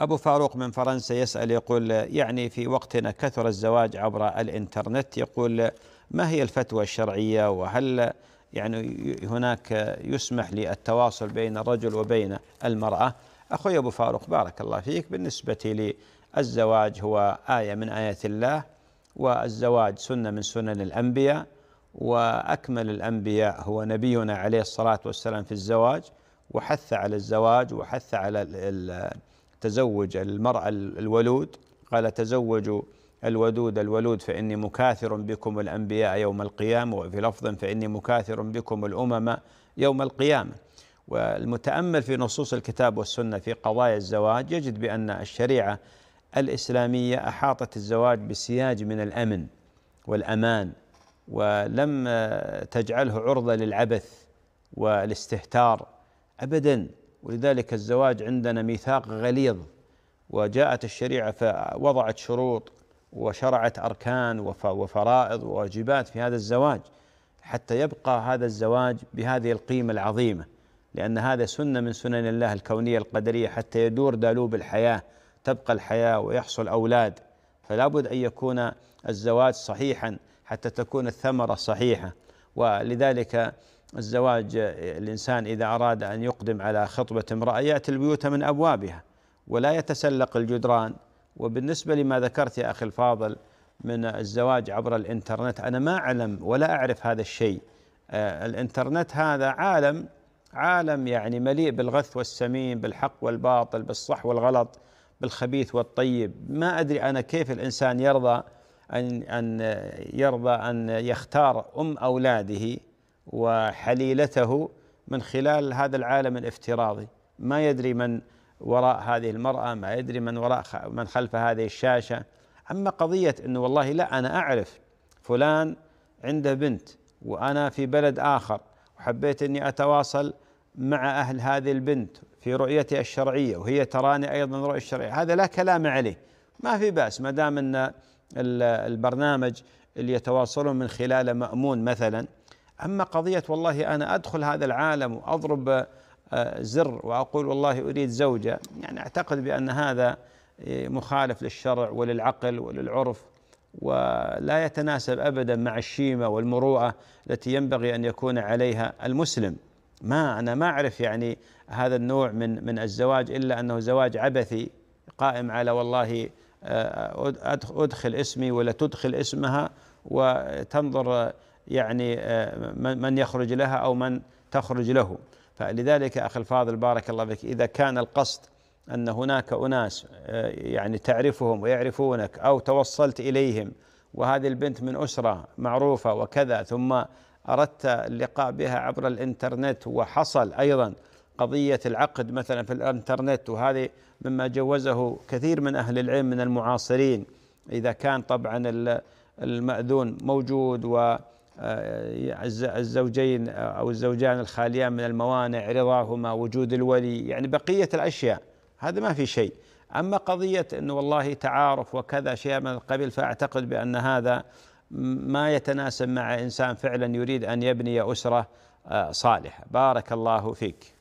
أبو فاروق من فرنسا يسأل يقول يعني في وقتنا كثر الزواج عبر الإنترنت يقول ما هي الفتوى الشرعية وهل يعني هناك يسمح للتواصل بين الرجل وبين المرأة أخوي أبو فاروق بارك الله فيك بالنسبة للزواج هو آية من آيات الله والزواج سنة من سنن الأنبياء وأكمل الأنبياء هو نبينا عليه الصلاة والسلام في الزواج وحث على الزواج وحث على تزوج المرأة الولود قال تزوجوا الودود الولود فإني مكاثر بكم الأنبياء يوم القيامة وفي لفظ فإني مكاثر بكم الأمم يوم القيامة والمتأمل في نصوص الكتاب والسنة في قضايا الزواج يجد بأن الشريعة الإسلامية أحاطت الزواج بسياج من الأمن والأمان ولم تجعله عرضة للعبث والاستهتار أبدا ولذلك الزواج عندنا ميثاق غليظ وجاءت الشريعه فوضعت شروط وشرعت اركان وفرائض وواجبات في هذا الزواج حتى يبقى هذا الزواج بهذه القيمه العظيمه لان هذا سنه من سنن الله الكونيه القدريه حتى يدور دالوب الحياه تبقى الحياه ويحصل اولاد فلا بد ان يكون الزواج صحيحا حتى تكون الثمره صحيحه ولذلك الزواج الإنسان إذا أراد أن يقدم على خطبة امرأة يأتي البيوت من أبوابها ولا يتسلق الجدران وبالنسبة لما ذكرت يا أخي الفاضل من الزواج عبر الإنترنت أنا ما أعلم ولا أعرف هذا الشيء آه، الإنترنت هذا عالم عالم يعني مليء بالغث والسمين بالحق والباطل بالصح والغلط بالخبيث والطيب ما أدري أنا كيف الإنسان يرضى أن أن يرضى أن يختار أم أولاده وحليلته من خلال هذا العالم الافتراضي ما يدري من وراء هذه المرأة ما يدري من وراء من خلف هذه الشاشة أما قضية أنه والله لا أنا أعرف فلان عنده بنت وأنا في بلد آخر وحبيت أني أتواصل مع أهل هذه البنت في رؤيتها الشرعية وهي تراني أيضا رؤية الشرعية هذا لا كلام عليه ما في بأس ما دام أن البرنامج اللي يتواصلون من خلاله مأمون مثلا أما قضية والله أنا أدخل هذا العالم وأضرب آه، زر وأقول والله أريد زوجة يعني أعتقد بأن هذا آه، مخالف للشرع وللعقل وللعرف ولا يتناسب أبدا مع الشيمة والمروءة التي ينبغي أن يكون عليها المسلم ما أنا ما أعرف يعني هذا النوع من من الزواج إلا أنه زواج عبثي قائم على والله آه، أدخل اسمي ولا تدخل اسمها وتنظر يعني آه، من يخرج لها أو من تخرج له فلذلك أخي الفاضل بارك الله فيك إذا كان القصد أن هناك أناس آه، يعني تعرفهم ويعرفونك أو توصلت إليهم وهذه البنت من أسرة معروفة وكذا ثم أردت اللقاء بها عبر الإنترنت وحصل أيضا قضية العقد مثلا في الإنترنت وهذه مما جوزه كثير من أهل العلم من المعاصرين إذا كان طبعا المأذون موجود و آه، الزوجين أو الزوجان الخاليان من الموانع رضاهما وجود الولي يعني بقية الأشياء هذا ما في شيء أما قضية أنه والله تعارف وكذا شيء من القبيل فأعتقد بأن هذا ما يتناسب مع إنسان فعلا يريد أن يبني أسرة آه، صالحة بارك الله فيك